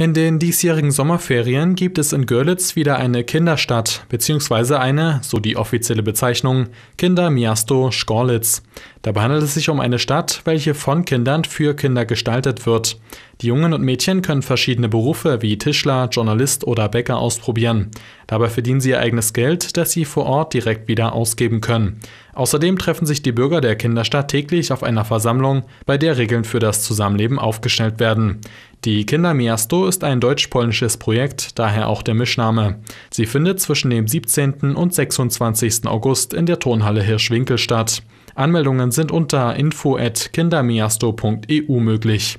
In den diesjährigen Sommerferien gibt es in Görlitz wieder eine Kinderstadt bzw. eine, so die offizielle Bezeichnung, Kindermiasto Schkorlitz. Dabei handelt es sich um eine Stadt, welche von Kindern für Kinder gestaltet wird. Die Jungen und Mädchen können verschiedene Berufe wie Tischler, Journalist oder Bäcker ausprobieren. Dabei verdienen sie ihr eigenes Geld, das sie vor Ort direkt wieder ausgeben können. Außerdem treffen sich die Bürger der Kinderstadt täglich auf einer Versammlung, bei der Regeln für das Zusammenleben aufgestellt werden. Die Kinder Miasto ist ein deutsch-polnisches Projekt, daher auch der Mischname. Sie findet zwischen dem 17. und 26. August in der Turnhalle Hirschwinkel statt. Anmeldungen sind unter info@kindermiasto.eu möglich.